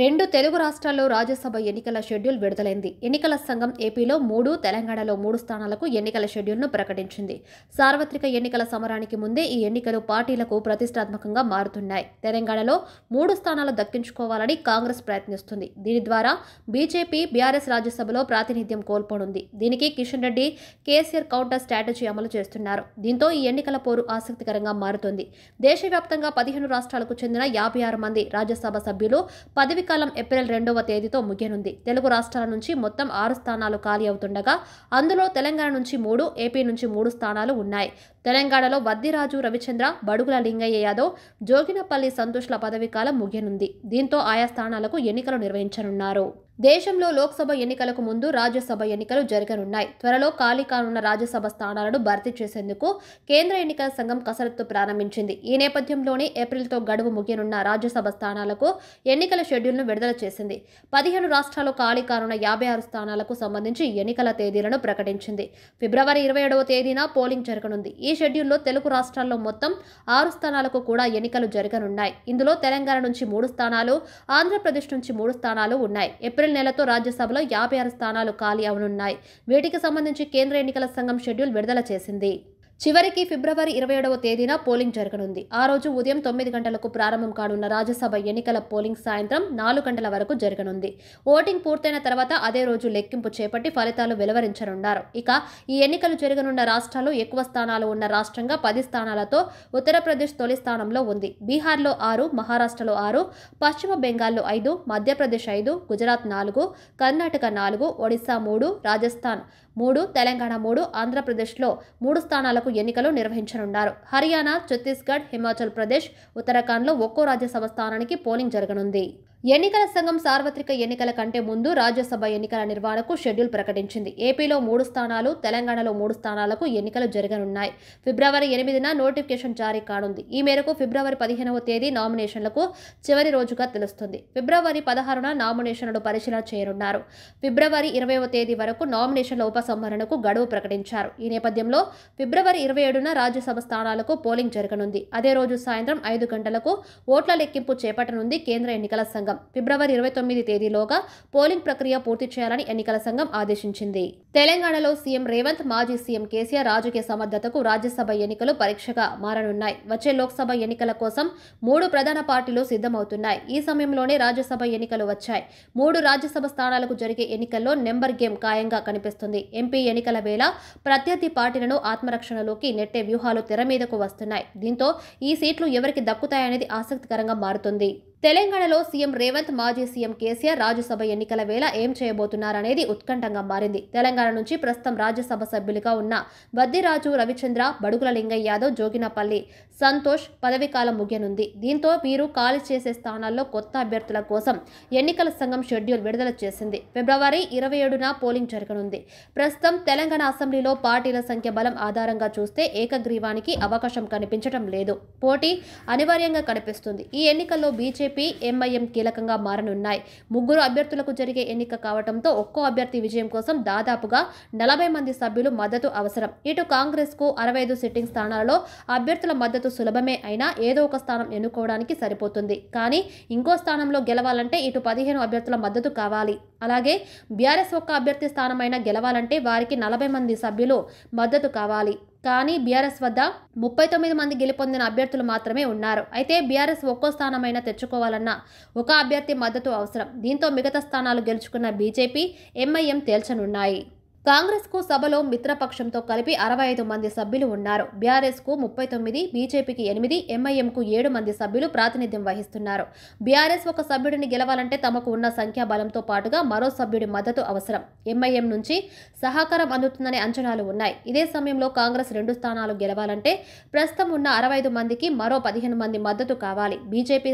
రెండు తెలుగు రాష్ట్రాల్లో రాజ్యసభ ఎన్నికల షెడ్యూల్ విడుదలైంది ఎన్నికల సంఘం ఏపీలో మూడు తెలంగాణలో మూడు స్థానాలకు ఎన్నికల షెడ్యూల్ను ప్రకటించింది సార్వత్రిక ఎన్నికల సమరానికి ముందే ఈ ఎన్నికలు పార్టీలకు ప్రతిష్టాత్మకంగా మారుతున్నాయి తెలంగాణలో మూడు స్థానాలు దక్కించుకోవాలని కాంగ్రెస్ ప్రయత్నిస్తుంది దీని ద్వారా బీజేపీ బీఆర్ఎస్ రాజ్యసభలో ప్రాతినిధ్యం కోల్పోనుంది దీనికి Kishan Reddy KCR counter strategy అమలు చేస్తున్నారు దీంతో ఈ ఎన్నికల పోరు ఆసక్తికరంగా మారుతుంది దేశవ్యాప్తంగా పదిహేను రాష్ట్రాలకు చెందిన యాభై ఆరు మంది రాజ్యసభ సభ్యులు పదవి కాలం ఏప్రిల్ రెండవ తేదీతో ముగియనుంది తెలుగు రాష్ట్రాల నుంచి మొత్తం ఆరు స్థానాలు ఖాళీ అవుతుండగా అందులో తెలంగాణ నుంచి మూడు ఏపీ నుంచి మూడు స్థానాలు ఉన్నాయి తెలంగాణలో వద్దిరాజు రవిచంద్ర బడుగుల లింగయ్య యాదవ్ జోగినపల్లి సంతోష్ల పదవీకాలం ముగియనుంది దీంతో ఆయా స్థానాలకు ఎన్నికలు నిర్వహించనున్నారు దేశంలో లోక్సభ ఎన్నికలకు ముందు రాజ్యసభ ఎన్నికలు జరగనున్నాయి త్వరలో ఖాళీ కానున్న రాజ్యసభ స్థానాలను భర్తీ చేసేందుకు కేంద్ర ఎన్నికల సంఘం కసరత్తు ప్రారంభించింది ఈ నేపథ్యంలోనే ఏప్రిల్తో గడువు ముగియనున్న రాజ్యసభ స్థానాలకు ఎన్నికల షెడ్యూల్ను విడుదల చేసింది పదిహేను రాష్ట్రాలు ఖాళీ కానున్న యాభై ఆరు స్థానాలకు సంబంధించి ఎన్నికల తేదీలను ప్రకటించింది ఫిబ్రవరి ఇరవై ఏడవ తేదీన పోలింగ్ జరగనుంది ఈ షెడ్యూల్లో తెలుగు రాష్ట్రాల్లో మొత్తం ఆరు స్థానాలకు కూడా ఎన్నికలు జరగనున్నాయి ఇందులో తెలంగాణ నుంచి మూడు స్థానాలు ఆంధ్రప్రదేశ్ నుంచి మూడు స్థానాలు ఉన్నాయి ఏప్రిల్ నెలతో రాజ్యసభలో యాభై స్థానాలు ఖాళీ అవనున్నాయి వీటికి సంబంధించి కేంద్ర ఎన్నికల సంఘం షెడ్యూల్ విడుదల చేసింది చివరికి ఫిబ్రవరి ఇరవై ఏడవ తేదీన పోలింగ్ జరగనుంది ఆ రోజు ఉదయం తొమ్మిది గంటలకు ప్రారంభం కానున్న రాజ్యసభ ఎన్నికల పోలింగ్ సాయంత్రం నాలుగు గంటల వరకు జరగనుంది ఓటింగ్ పూర్తయిన తర్వాత అదే రోజు లెక్కింపు చేపట్టి ఫలితాలు వెలువరించనున్నారు ఇక ఈ ఎన్నికలు జరగనున్న రాష్ట్రాలు ఎక్కువ స్థానాలు ఉన్న రాష్ట్రంగా పది స్థానాలతో ఉత్తరప్రదేశ్ తొలి స్థానంలో ఉంది బీహార్లో ఆరు మహారాష్ట్రలో ఆరు పశ్చిమ బెంగాల్లో ఐదు మధ్యప్రదేశ్ ఐదు గుజరాత్ నాలుగు కర్ణాటక నాలుగు ఒడిశా మూడు రాజస్థాన్ మూడు తెలంగాణ మూడు ఆంధ్రప్రదేశ్లో మూడు స్థానాలకు స్థానాలకు ఎన్నికలు నిర్వహించనున్నారు హర్యానా ఛత్తీస్గఢ్ హిమాచల్ ప్రదేశ్ ఉత్తరాఖండ్లో ఒక్కో రాజ్యసభ స్థానానికి పోలింగ్ జరగనుంది ఎన్నికల సంఘం సార్వత్రిక ఎన్నికల కంటే ముందు రాజ్యసభ ఎన్నికల నిర్వహణకు షెడ్యూల్ ప్రకటించింది ఏపీలో మూడు స్థానాలు తెలంగాణలో మూడు స్థానాలకు ఎన్నికలు జరగనున్నాయి ఫిబ్రవరి ఎనిమిదిన నోటిఫికేషన్ జారీ కానుంది ఈ మేరకు ఫిబ్రవరి పదిహేనవ తేదీ నామినేషన్లకు చివరి రోజుగా తెలుస్తుంది ఫిబ్రవరి పదహారున నామినేషన్లను పరిశీలన చేయనున్నారు ఫిబ్రవరి ఇరవైవ తేదీ వరకు నామినేషన్ల ఉపసంహరణకు గడువు ప్రకటించారు ఈ నేపథ్యంలో ఫిబ్రవరి ఇరవై ఏడున రాజ్యసభ స్థానాలకు పోలింగ్ జరగనుంది అదే రోజు సాయంత్రం ఐదు గంటలకు ఓట్ల లెక్కింపు చేపట్టనుంది కేంద్ర ఎన్నికల సంఘం సంఘం ఫిబ్రవరి ఇరవై తొమ్మిది తేదీలోగా పోలింగ్ ప్రక్రియ పూర్తి చేయాలని ఎన్నికల సంఘం ఆదేశించింది తెలంగాణలో సీఎం రేవంత్ మాజీ సీఎం కేసీఆర్ రాజకీయ సమర్థతకు రాజ్యసభ ఎన్నికలు పరీక్షగా మారనున్నాయి వచ్చే లోక్సభ ఎన్నికల కోసం మూడు ప్రధాన పార్టీలు సిద్ధమవుతున్నాయి ఈ సమయంలోనే రాజ్యసభ ఎన్నికలు వచ్చాయి మూడు రాజ్యసభ స్థానాలకు జరిగే ఎన్నికల్లో నెంబర్ గేమ్ ఖాయంగా కనిపిస్తుంది ఎంపీ ఎన్నికల వేళ ప్రత్యర్థి పార్టీలను ఆత్మరక్షణలోకి నెట్టే వ్యూహాలు తెర మీదకు వస్తున్నాయి దీంతో ఈ సీట్లు ఎవరికి దక్కుతాయనేది ఆసక్తికరంగా మారుతుంది తెలంగాణలో సీఎం రేవంత్ మాజీ సీఎం కేసీఆర్ రాజ్యసభ ఎన్నికల వేళ ఏం చేయబోతున్నారనేది ఉత్కంఠంగా మారింది తెలంగాణ నుంచి ప్రస్తుతం రాజ్యసభ సభ్యులుగా ఉన్న బద్దిరాజు రవిచంద్ర బడుగుల లింగయ్య యాదవ్ జోగినపల్లి సంతోష్ పదవీకాలం ముగియనుంది దీంతో మీరు ఖాళీ చేసే స్థానాల్లో కొత్త అభ్యర్థుల కోసం ఎన్నికల సంఘం షెడ్యూల్ విడుదల చేసింది ఫిబ్రవరి ఇరవై ఏడున పోలింగ్ జరగనుంది ప్రస్తుతం తెలంగాణ అసెంబ్లీలో పార్టీల సంఖ్య బలం ఆధారంగా చూస్తే ఏకగ్రీవానికి అవకాశం కనిపించడం లేదు పోటీ అనివార్యంగా కనిపిస్తుంది ఈ ఎన్నికల్లో బీజేపీ ఎంఐఎం కీలకంగా మారనున్నాయి ముగ్గురు అభ్యర్థులకు జరిగే ఎన్నిక కావడంతో ఒక్కో అభ్యర్థి విజయం కోసం దాదాపుగా నలభై మంది సభ్యులు మద్దతు అవసరం ఇటు కాంగ్రెస్కు అరవై ఐదు సిట్టింగ్ స్థానాలలో అభ్యర్థుల మద్దతు సులభమే అయినా ఏదో ఒక స్థానం ఎన్నుకోవడానికి సరిపోతుంది కానీ ఇంకో స్థానంలో గెలవాలంటే ఇటు పదిహేను అభ్యర్థుల మద్దతు కావాలి అలాగే బీఆర్ఎస్ ఒక్క అభ్యర్థి స్థానమైనా గెలవాలంటే వారికి నలభై మంది సభ్యులు మద్దతు కావాలి కానీ బీఆర్ఎస్ వద్ద ముప్పై తొమ్మిది మంది గెలుపొందిన అభ్యర్థులు మాత్రమే ఉన్నారు అయితే బీఆర్ఎస్ ఒక్కో స్థానమైనా తెచ్చుకోవాలన్న ఒక అభ్యర్థి మద్దతు అవసరం దీంతో మిగతా స్థానాలు గెలుచుకున్న బీజేపీ ఎంఐఎం తేల్చనున్నాయి కాంగ్రెస్కు సభలో మిత్రపక్షంతో కలిపి అరవై ఐదు మంది సభ్యులు ఉన్నారు బీఆర్ఎస్ కు ముప్పై తొమ్మిది బీజేపీకి ఎనిమిది ఎంఐఎంకు ఏడు మంది సభ్యులు ప్రాతినిధ్యం వహిస్తున్నారు బీఆర్ఎస్ ఒక సభ్యుడిని గెలవాలంటే తమకు ఉన్న సంఖ్యాబలంతో పాటుగా మరో సభ్యుడి మద్దతు అవసరం ఎంఐఎం నుంచి సహకారం అందుతుందనే అంచనాలు ఉన్నాయి ఇదే సమయంలో కాంగ్రెస్ రెండు స్థానాలు గెలవాలంటే ప్రస్తుతం ఉన్న అరవై ఐదు మందికి మరో పదిహేను మంది మద్దతు కావాలి బీజేపీ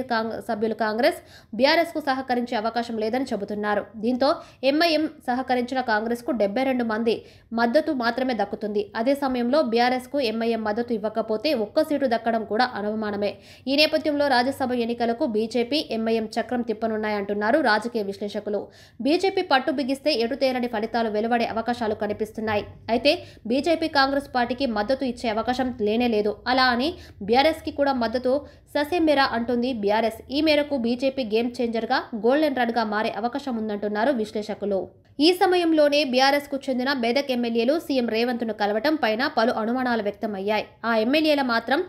సభ్యులు కాంగ్రెస్ బీఆర్ఎస్కు సహకరించే అవకాశం లేదని చెబుతున్నారు దీంతో ఎంఐఎం సహకరించిన కాంగ్రెస్కు డెబ్బై రెండు రెండు మంది మద్దతు మాత్రమే దక్కుతుంది అదే సమయంలో బీఆర్ఎస్కు ఎంఐఎం మద్దతు ఇవ్వకపోతే ఒక్క సీటు దక్కడం కూడా అనుమానమే ఈ నేపథ్యంలో రాజ్యసభ ఎన్నికలకు బీజేపీ ఎంఐఎం చక్రం తిప్పనున్నాయంటున్నారు రాజకీయ విశ్లేషకులు బీజేపీ పట్టు బిగిస్తే ఎటుతేరని ఫలితాలు వెలువడే అవకాశాలు కనిపిస్తున్నాయి అయితే బీజేపీ కాంగ్రెస్ పార్టీకి మద్దతు ఇచ్చే అవకాశం లేనే లేదు అలా అని బీఆర్ఎస్కి కూడా మద్దతు ససేమేరా అంటుంది బీఆర్ఎస్ ఈ మేరకు బీజేపీ గేమ్ చేంజర్గా గోల్డెన్ రన్గా మారే అవకాశం ఉందంటున్నారు విశ్లేషకులు ఈ సమయంలోనే బీఆర్ఎస్ కు చెందిన మెదక్ ఎమ్మెల్యేలు సీఎం ను కలవటం పైన పలు అనుమానాలు వ్యక్తమయ్యాయి ఆ ఎమ్మెల్యేల మాత్రం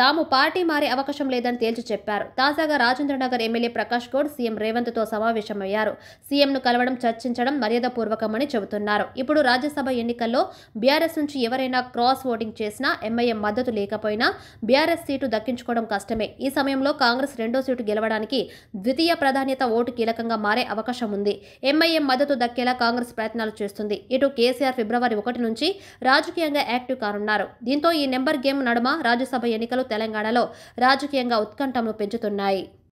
తాము పార్టీ మారే అవకాశం లేదని తేల్చి చెప్పారు తాజాగా రాజేంద్రనగర్ ఎమ్మెల్యే ప్రకాష్ గౌడ్ సీఎం తో సమావేశమయ్యారు సీఎంను కలవడం చర్చించడం పూర్వకమని చెబుతున్నారు ఇప్పుడు రాజ్యసభ ఎన్నికల్లో బీఆర్ఎస్ నుంచి ఎవరైనా క్రాస్ ఓటింగ్ చేసినా ఎంఐఎం మద్దతు లేకపోయినా బీఆర్ఎస్ సీటు దక్కించుకోవడం కష్టమే ఈ సమయంలో కాంగ్రెస్ రెండో సీటు గెలవడానికి ద్వితీయ ప్రాధాన్యత ఓటు కీలకంగా మారే అవకాశం ఉంది ఎంఐఎం మద్దతు దక్కేలా కాంగ్రెస్ ప్రయత్నాలు చేస్తుంది ఇటు కేసీఆర్ ఫిబ్రవరి ఒకటి నుంచి రాజకీయంగా యాక్టివ్ కానున్నారు దీంతో ఈ నెంబర్ గేమ్ నడుమ రాజ్యసభ ఎన్నికలు తెలంగాణలో రాజకీయంగా ఉత్కంఠను పెంచుతున్నాయి